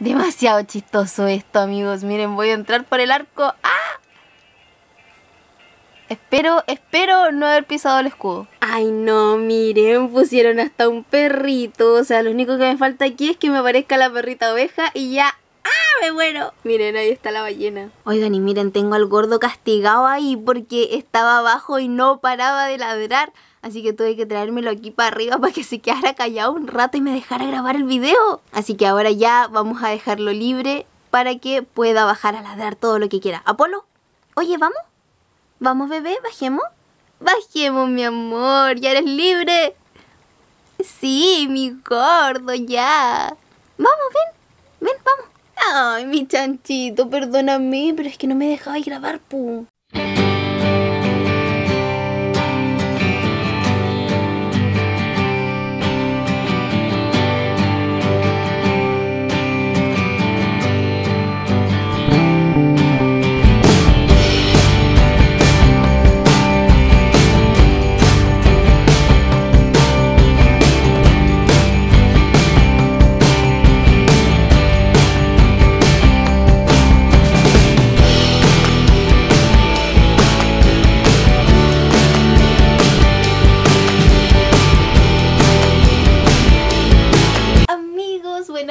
Demasiado chistoso esto, amigos. Miren, voy a entrar por el arco. ¡Ah! Espero, espero no haber pisado el escudo. Ay, no, miren, pusieron hasta un perrito. O sea, lo único que me falta aquí es que me aparezca la perrita oveja y ya... ¡Ah, me muero! Miren, ahí está la ballena. Oigan, y miren, tengo al gordo castigado ahí porque estaba abajo y no paraba de ladrar. Así que tuve que traérmelo aquí para arriba para que se quedara callado un rato y me dejara grabar el video. Así que ahora ya vamos a dejarlo libre para que pueda bajar a ladrar todo lo que quiera. Apolo, oye, ¿vamos? ¿Vamos, bebé? ¿Bajemos? Bajemos, mi amor, ya eres libre. Sí, mi gordo, ya. Vamos, ven, ven, vamos. Ay, mi chanchito, perdóname, pero es que no me dejaba grabar, pum.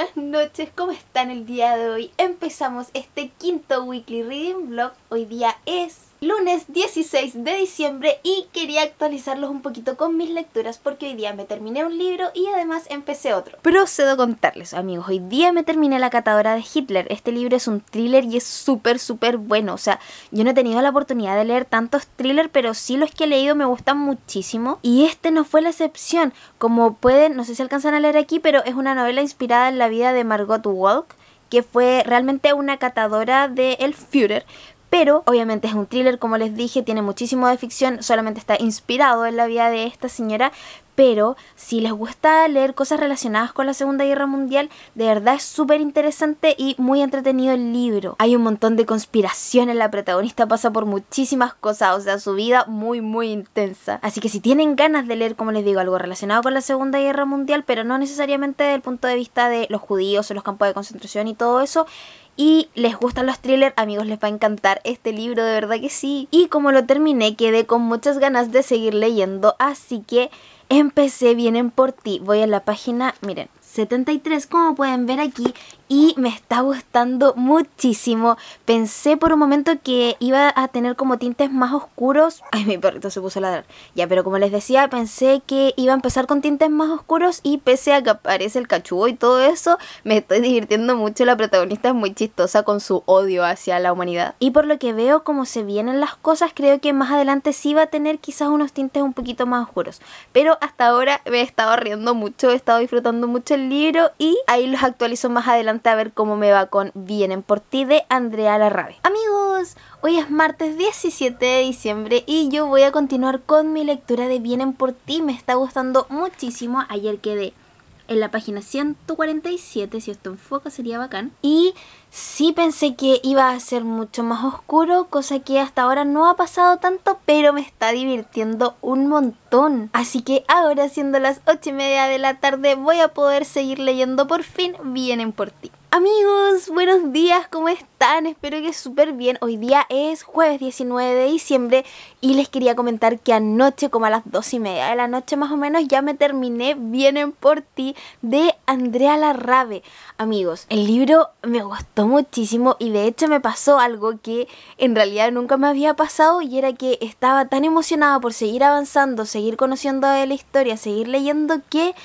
buenas noches, ¿cómo están el día de hoy? Empezamos este quinto Weekly Reading Vlog, hoy día es lunes 16 de diciembre y quería actualizarlos un poquito con mis lecturas porque hoy día me terminé un libro y además empecé otro. Procedo a contarles, amigos, hoy día me terminé La catadora de Hitler. Este libro es un thriller y es súper, súper bueno. O sea, yo no he tenido la oportunidad de leer tantos thrillers, pero sí los que he leído me gustan muchísimo. Y este no fue la excepción. Como pueden, no sé si alcanzan a leer aquí, pero es una novela inspirada en la vida de Margot Walk que fue realmente una catadora del El Führer, pero obviamente es un thriller, como les dije, tiene muchísimo de ficción, solamente está inspirado en la vida de esta señora, pero si les gusta leer cosas relacionadas con la Segunda Guerra Mundial, de verdad es súper interesante y muy entretenido el libro. Hay un montón de conspiraciones, la protagonista pasa por muchísimas cosas, o sea, su vida muy, muy intensa. Así que si tienen ganas de leer, como les digo, algo relacionado con la Segunda Guerra Mundial, pero no necesariamente desde el punto de vista de los judíos o los campos de concentración y todo eso, y les gustan los thrillers, amigos, les va a encantar este libro, de verdad que sí. Y como lo terminé, quedé con muchas ganas de seguir leyendo, así que empecé Vienen por ti. Voy a la página, miren, 73 como pueden ver aquí y me está gustando muchísimo. Pensé por un momento que iba a tener como tintes más oscuros. Ay, mi perrito se puso a ladrar. Ya, pero como les decía, pensé que iba a empezar con tintes más oscuros y pese a que aparece el cachugo y todo eso, me estoy divirtiendo mucho. La protagonista es muy chistosa con su odio hacia la humanidad. Y por lo que veo como se vienen las cosas, creo que más adelante sí va a tener quizás unos tintes un poquito más oscuros. Pero hasta ahora me he estado riendo mucho, he estado disfrutando mucho libro y ahí los actualizo más adelante a ver cómo me va con Vienen por ti de Andrea Larrabe. Amigos, hoy es martes 17 de diciembre y yo voy a continuar con mi lectura de Vienen por ti. Me está gustando muchísimo. Ayer quedé en la página 147, si esto enfoca sería bacán. Y sí pensé que iba a ser mucho más oscuro, cosa que hasta ahora no ha pasado tanto, pero me está divirtiendo un montón. Así que ahora siendo las 8 y media de la tarde voy a poder seguir leyendo por fin Vienen por ti. Amigos, buenos días, ¿cómo están? Espero que súper bien. Hoy día es jueves 19 de diciembre y les quería comentar que anoche, como a las dos y media de la noche más o menos, ya me terminé Vienen por ti de Andrea Larrabe. Amigos, el libro me gustó muchísimo y de hecho me pasó algo que en realidad nunca me había pasado y era que estaba tan emocionada por seguir avanzando, seguir conociendo la historia, seguir leyendo que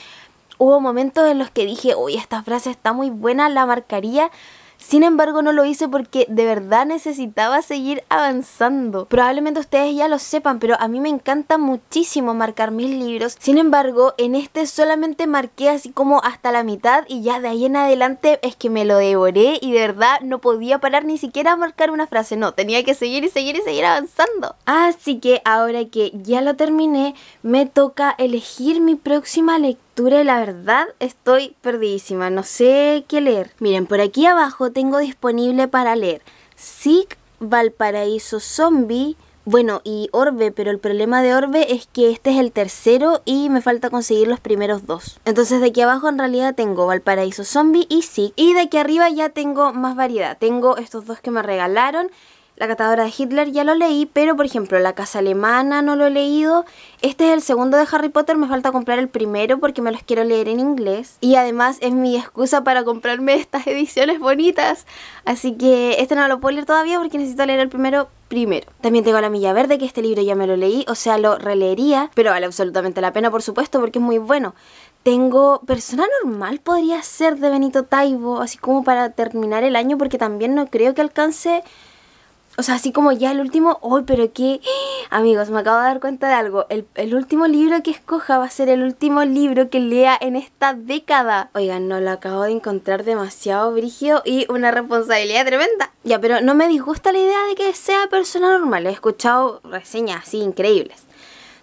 hubo momentos en los que dije, uy, esta frase está muy buena, la marcaría. Sin embargo, no lo hice porque de verdad necesitaba seguir avanzando. Probablemente ustedes ya lo sepan, pero a mí me encanta muchísimo marcar mis libros. Sin embargo, en este solamente marqué así como hasta la mitad y ya de ahí en adelante es que me lo devoré y de verdad no podía parar ni siquiera a marcar una frase. No, tenía que seguir y seguir y seguir avanzando. Así que ahora que ya lo terminé, me toca elegir mi próxima lectura la verdad estoy perdidísima, no sé qué leer. Miren, por aquí abajo tengo disponible para leer Sig, Valparaíso Zombie, bueno, y Orbe, pero el problema de Orbe es que este es el tercero y me falta conseguir los primeros dos. Entonces de aquí abajo en realidad tengo Valparaíso Zombie y Sig Y de aquí arriba ya tengo más variedad. Tengo estos dos que me regalaron. La catadora de Hitler ya lo leí, pero por ejemplo La Casa Alemana no lo he leído. Este es el segundo de Harry Potter, me falta comprar el primero porque me los quiero leer en inglés. Y además es mi excusa para comprarme estas ediciones bonitas. Así que este no lo puedo leer todavía porque necesito leer el primero primero. También tengo La Milla Verde, que este libro ya me lo leí, o sea, lo releería, pero vale absolutamente la pena, por supuesto, porque es muy bueno. Tengo Persona Normal, podría ser de Benito Taibo, así como para terminar el año, porque también no creo que alcance o sea, así como ya el último, hoy, pero qué, amigos, me acabo de dar cuenta de algo, el, último libro que escoja va a ser el último libro que lea en esta década. Oigan, no, lo acabo de encontrar demasiado brígido y una responsabilidad tremenda. Ya, pero no me disgusta la idea de que sea persona normal, he escuchado reseñas así increíbles.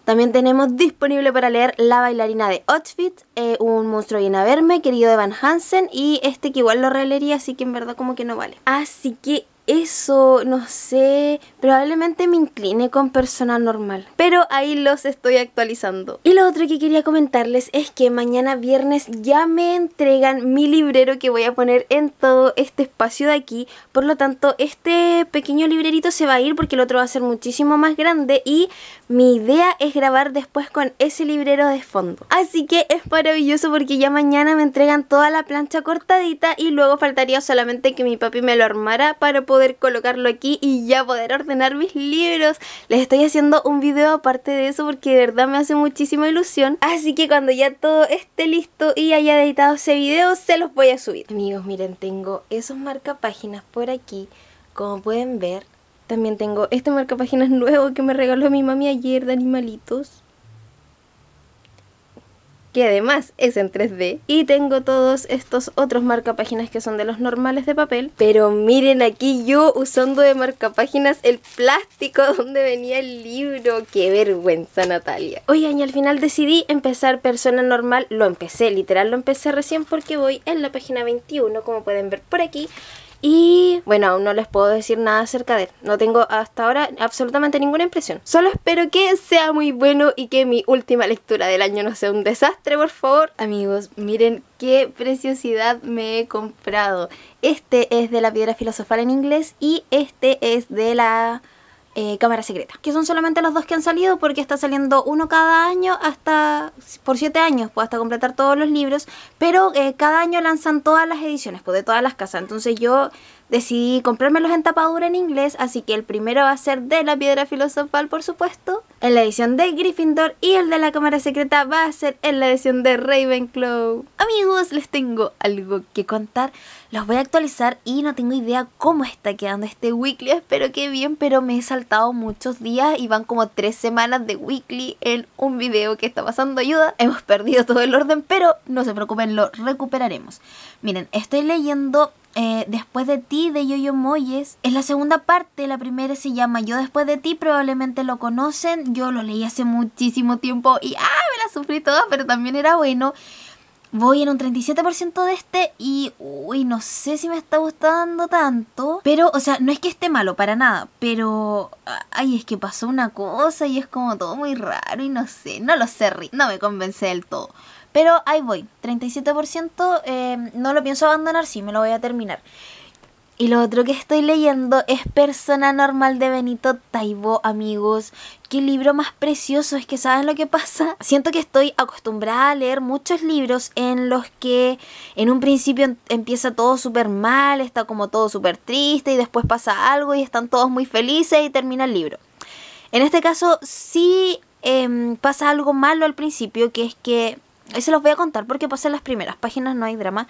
También tenemos disponible para leer La bailarina de Outfit, eh, Un monstruo viene a verme, querido de Van Hansen y este que igual lo releería, así que en verdad como que no vale. Así que eso, no sé, probablemente me incline con persona normal. Pero ahí los estoy actualizando. Y lo otro que quería comentarles es que mañana viernes ya me entregan mi librero que voy a poner en todo este espacio de aquí. Por lo tanto, este pequeño librerito se va a ir porque el otro va a ser muchísimo más grande y mi idea es grabar después con ese librero de fondo. Así que es maravilloso porque ya mañana me entregan toda la plancha cortadita y luego faltaría solamente que mi papi me lo armara para poder poder colocarlo aquí y ya poder ordenar mis libros. Les estoy haciendo un video aparte de eso porque de verdad me hace muchísima ilusión. Así que cuando ya todo esté listo y haya editado ese video, se los voy a subir. Amigos, miren, tengo esos marcapáginas por aquí, como pueden ver. También tengo este marcapáginas nuevo que me regaló mi mami ayer de animalitos que además es en 3D. Y tengo todos estos otros marcapáginas que son de los normales de papel. Pero miren aquí yo usando de marcapáginas el plástico donde venía el libro. ¡Qué vergüenza, Natalia! Oigan, y al final decidí empezar persona normal. Lo empecé, literal, lo empecé recién porque voy en la página 21, como pueden ver por aquí. Y bueno, aún no les puedo decir nada acerca de él. No tengo hasta ahora absolutamente ninguna impresión. Solo espero que sea muy bueno y que mi última lectura del año no sea un desastre, por favor. Amigos, miren qué preciosidad me he comprado. Este es de la piedra filosofal en inglés y este es de la eh, cámara Secreta, que son solamente los dos que han salido porque está saliendo uno cada año hasta por siete años, pues hasta completar todos los libros, pero eh, cada año lanzan todas las ediciones, pues de todas las casas. Entonces yo Decidí comprármelos en tapadura en inglés, así que el primero va a ser de la piedra filosofal, por supuesto, en la edición de Gryffindor, y el de la cámara secreta va a ser en la edición de Ravenclaw. Amigos, les tengo algo que contar. Los voy a actualizar y no tengo idea cómo está quedando este weekly. Espero que bien, pero me he saltado muchos días y van como tres semanas de weekly en un video que está pasando ayuda. Hemos perdido todo el orden, pero no se preocupen, lo recuperaremos. Miren, estoy leyendo eh, después de ti de Yoyo Moyes. Es la segunda parte, la primera se llama Yo después de ti, probablemente lo conocen. Yo lo leí hace muchísimo tiempo y ¡ah! Me la sufrí toda, pero también era bueno. Voy en un 37% de este y, uy, no sé si me está gustando tanto. Pero, o sea, no es que esté malo, para nada. Pero, ay, es que pasó una cosa y es como todo muy raro y no sé, no lo sé, no me convence del todo. Pero ahí voy, 37%, eh, no lo pienso abandonar, sí, me lo voy a terminar. Y lo otro que estoy leyendo es Persona Normal de Benito Taibo, amigos. Qué libro más precioso, es que ¿saben lo que pasa? Siento que estoy acostumbrada a leer muchos libros en los que en un principio em, empieza todo súper mal, está como todo súper triste y después pasa algo y están todos muy felices y termina el libro. En este caso sí em, pasa algo malo al principio, que es que Ahí se los voy a contar porque pasé las primeras páginas, no hay drama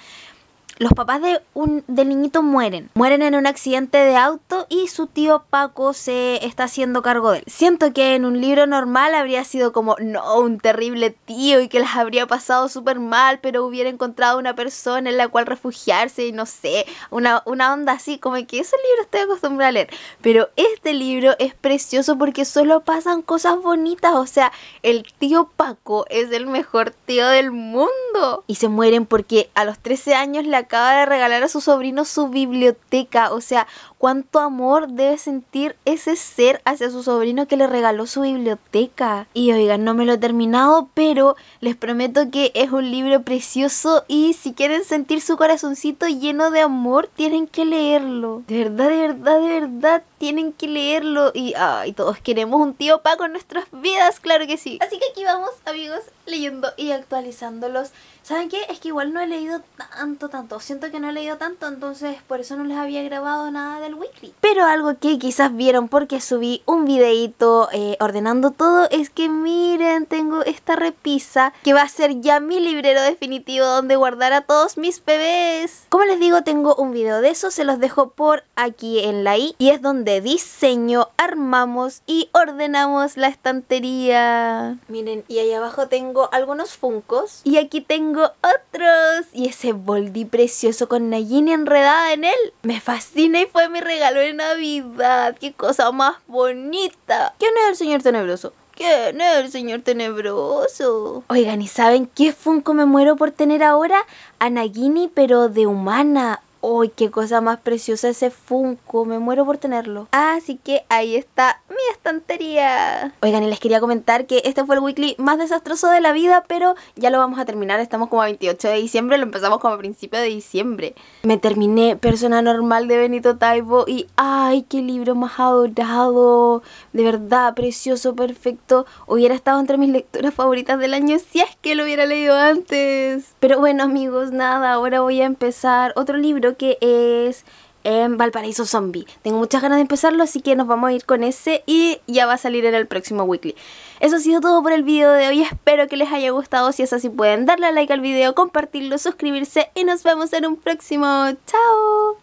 los papás de un, del niñito mueren. Mueren en un accidente de auto y su tío Paco se está haciendo cargo de él. Siento que en un libro normal habría sido como, no, un terrible tío y que las habría pasado súper mal, pero hubiera encontrado una persona en la cual refugiarse y no sé, una, una onda así, como que ese libro estoy acostumbrada a leer. Pero este libro es precioso porque solo pasan cosas bonitas, o sea, el tío Paco es el mejor tío del mundo. Y se mueren porque a los 13 años la acaba de regalar a su sobrino su biblioteca. O sea, cuánto amor debe sentir ese ser hacia su sobrino que le regaló su biblioteca. Y oigan, no me lo he terminado, pero les prometo que es un libro precioso y si quieren sentir su corazoncito lleno de amor, tienen que leerlo. De verdad, de verdad, de verdad, tienen que leerlo. Y ay, todos queremos un tío Paco en nuestras vidas, claro que sí. Así que aquí vamos, amigos, leyendo y actualizándolos. ¿Saben qué? Es que igual no he leído tanto, tanto. Siento que no he leído tanto, entonces por eso no les había grabado nada del weekly. Pero algo que quizás vieron porque subí un videito eh, ordenando todo es que miren, tengo esta repisa que va a ser ya mi librero definitivo donde guardar a todos mis bebés. Como les digo, tengo un video de eso, se los dejo por aquí en la I y es donde diseño, armamos y ordenamos la estantería. Miren, y ahí abajo tengo algunos funcos. Y aquí tengo otros. Y ese boldi precioso con Nagini enredada en él. Me fascina y fue mi regalo de Navidad. Qué cosa más bonita. ¿Quién es el señor tenebroso? ¿Quién es el señor tenebroso? Oigan, ¿y saben qué Funko me muero por tener ahora? A Nagini, pero de humana. ¡Ay, qué cosa más preciosa ese Funko! Me muero por tenerlo. Así que ahí está mi estantería. Oigan, y les quería comentar que este fue el weekly más desastroso de la vida, pero ya lo vamos a terminar. Estamos como a 28 de diciembre, lo empezamos como a principio de diciembre. Me terminé Persona Normal de Benito Taibo y ¡ay, qué libro más adorado! De verdad, precioso, perfecto. Hubiera estado entre mis lecturas favoritas del año si es que lo hubiera leído antes. Pero bueno, amigos, nada, ahora voy a empezar otro libro que es en em, Valparaíso Zombie. Tengo muchas ganas de empezarlo, así que nos vamos a ir con ese y ya va a salir en el próximo weekly. Eso ha sido todo por el video de hoy, espero que les haya gustado, si es así pueden darle like al video, compartirlo, suscribirse y nos vemos en un próximo. ¡Chao!